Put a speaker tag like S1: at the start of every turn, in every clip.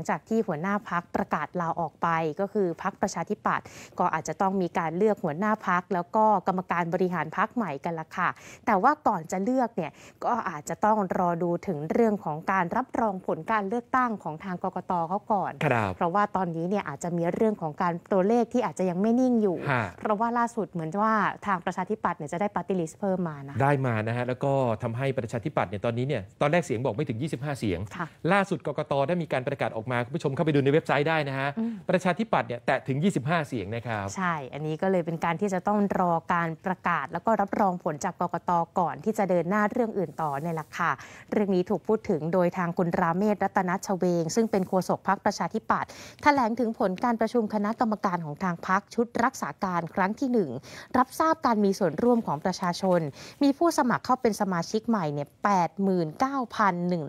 S1: ังจากที่หัวหน้าพักประกาศลาออกไปก็คือพักประชาธิปัตย์ก็อาจจะต้องมีการเลือกหัวหน้าพัก แล้วก็กรรมการบริหารพักใหม่กันละค่ะ แต่ว่าก่อนจะเลือกเนี่ยก็อาจจะต้องรอดูถึงเรื่องของการรับรองผลการเลือกตั้งของทางกกตเขาก่อน เพราะว่าตอนนี้เนี่ยอาจจะมีเรื่องของการตัวเลขที่อาจจะยังไม่นิ่งอยู่ เพราะว่าล่าสุดเหมือนว่าทางประชาธิปัตย์เนี่ยจะได้ปฏิริษเพิ่มมานะได้มานะฮะแล้วก็ทำให้ประชาธิปัตย์เนี่ยตอนนี้เนี่ยตอนแรกเสียงบอกไม่ถึง 25 เสียง ล่าสุดกกต ได้มีการประกาศออกมาคุณผู้ชมเข้าไปดูในเว็บไซต์ได้นะฮะ ประชาธิปัตย์เนี่ยแตะถึง 25 เสียงนะครับ ใช่ อันนี้ก็เลยเป็นการที่จะต้องรอการประกาศ แล้วก็รับรองผลจากกกตก่อนที่จะเดินหน้าเรื่องอื่นต่อในหลักค่ะ เรื่องนี้ถูกพูดถึงโดยทางคุณราเมศรัตนชเวง ซึ่งเป็นโฆษกพักประชาธิปัตย์แถลงถึงผลการประชุมคณะกรรมการของทางพักชุดรักษาการครั้งที่ 1 รับทราบการมีส่วนร่วมของประชาชน มีผู้สมัครเข้าเป็นสมาชิกใหม่เนี่ย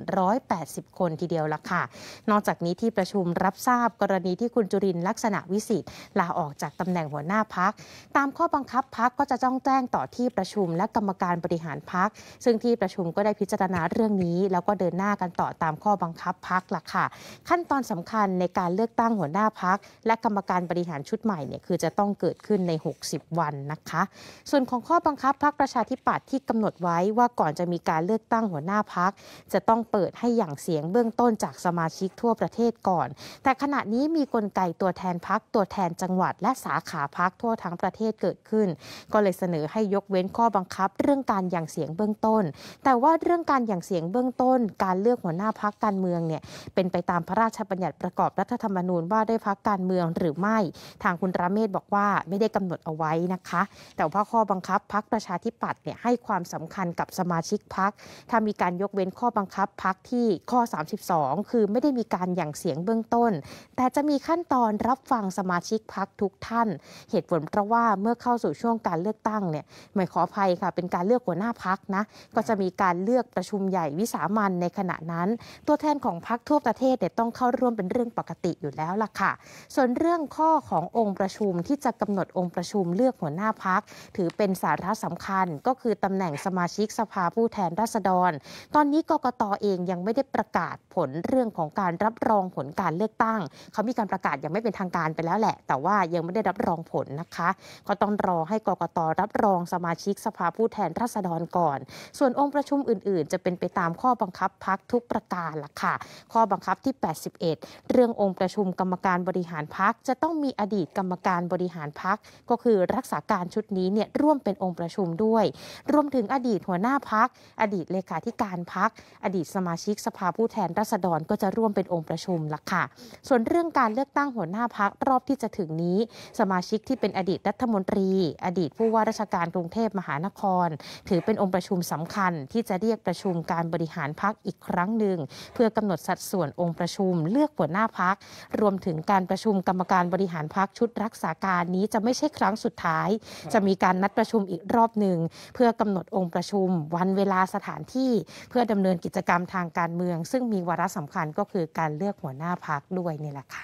S1: 89,180 คนทีเดียวละค่ะ นอกจากนี้ี้ที่ประชุมรับทราบกรณีที่คุณจุรินลักษณะวิสิทธิ์ ลาออกจากตำแหน่งหัวหน้าพักตามข้อบังคับพักก็จะจ้องแจ้งต่อที่ประชุมและกรรมการบริหารพักซึ่งที่ประชุมก็ได้พิจารณาเรื่องนี้ แล้วก็เดินหน้ากันต่อตามข้อบังคับพักล่ะค่ะ ขั้นตอนสำคัญในการเลือกตั้งหัวหน้าพักและกรรมการบริหารชุดใหม่เนี่ยคือจะต้องเกิดขึ้นใน 60 วันนะคะ ส่วนของข้อบังคับพักประชาธิปัตย์ที่กำหนดไว้ว่าก่อนจะมีการเลือกตั้งหัวหน้าพักจะต้องเปิดให้อย่างเสียงเบื้องต้นจากสมาชิกทั่วประเทศก่อน แต่ขณะนี้มีกลไกตัวแทนพักตัวแทนจังหวัดและสาขาพักทั่วทั้งประเทศเกิดขึ้น ก็เลยเสนอให้ยกเว้นข้อบังคับเรื่องการอย่างเสียงเบื้องต้น แต่ว่าเรื่องการอย่างเสียงเบื้องต้น การเลือกหัวหน้าพักการเมืองเนี่ยเป็นไปตามพระราชบัญญัติประกอบรัฐธรรมนูญว่าได้พักการเมืองหรือไม่ทางคุณราเมศบอกว่าไม่ได้กำหนดเอาไว้นะคะ แต่ว่าข้อบังคับพักประชาธิปัตย์เนี่ยให้ความสำคัญกับสมาชิกพักถ้ามีการยกเว้นข้อบังคับพักที่ข้อ 32 คือไม่ได้มีการอย่างงเสียงเบื้องต้น แต่จะมีขั้นตอนรับฟังสมาชิกพักทุกท่าน เหตุผลเพราะว่าเมื่อเข้าสู่ช่วงการเลือกตั้งเนี่ยหมายขออภัยค่ะ เป็นการเลือกหัวหน้าพักนะ ก็จะมีการเลือกประชุมใหญ่วิสามันในขณะนั้น ตัวแทนของพักทั่วประเทศเนี่ยต้องเข้าร่วมเป็นเรื่องปกติอยู่แล้วล่ะค่ะ ส่วนเรื่องข้อขององค์ประชุมที่จะกำหนดองค์ประชุมเลือกหัวหน้าพักถือเป็นสาระสำคัญ ก็คือตำแหน่งสมาชิกสภาผู้แทนราษฎร ตอนนี้กกตเองยังไม่ได้ประกาศผลเรื่องของการรับรององผลการเลือกตั้งเขามีการประกาศยังไม่เป็นทางการไปแล้วแหละ แต่ว่ายังไม่ได้รับรองผลนะคะ ก็ต้องรอให้กกตรับรองสมาชิกสภาผู้แทนราษฎรก่อน ส่วนองค์ประชุมอื่น ๆ จะเป็นไปตามข้อบังคับพักทุกประการล่ะค่ะข้อบังคับที่ 81 เรื่ององค์ประชุมกรรมการบริหารพักจะต้องมีอดีตกรรมการบริหารพักก็คือรักษาการชุดนี้เนี่ยร่วมเป็นองค์ประชุมด้วย รวมถึงอดีตหัวหน้าพักอดีตเลขาธิการพักอดีตสมาชิกสภาผู้แทนราษฎรก็จะร่วมเป็นองค์ประชุมละค่ะส่วนเรื่องการเลือกตั้งหัวหน้าพักรอบที่จะถึงนี้ สมาชิกที่เป็นอดีตรัฐมนตรี อดีตผู้ว่าราชการกรุงเทพมหานคร ถือเป็นองค์ประชุมสำคัญที่จะเรียกประชุมการบริหารพักอีกครั้งหนึ่งเพื่อกำหนดสัดส่วนองค์ประชุมเลือกหัวหน้าพัก รวมถึงการประชุมกรรมการบริหารพักชุดรักษาการนี้จะไม่ใช่ครั้งสุดท้าย จะมีการนัดประชุมอีกรอบหนึ่งเพื่อกำหนดองค์ประชุม วันเวลาสถานที่เพื่อดำเนินกิจกรรมทางการเมือง ซึ่งมีวาระสำคัญก็คือการเลือกือกหัวหน้าพักด้วยนี่แหละค่ะ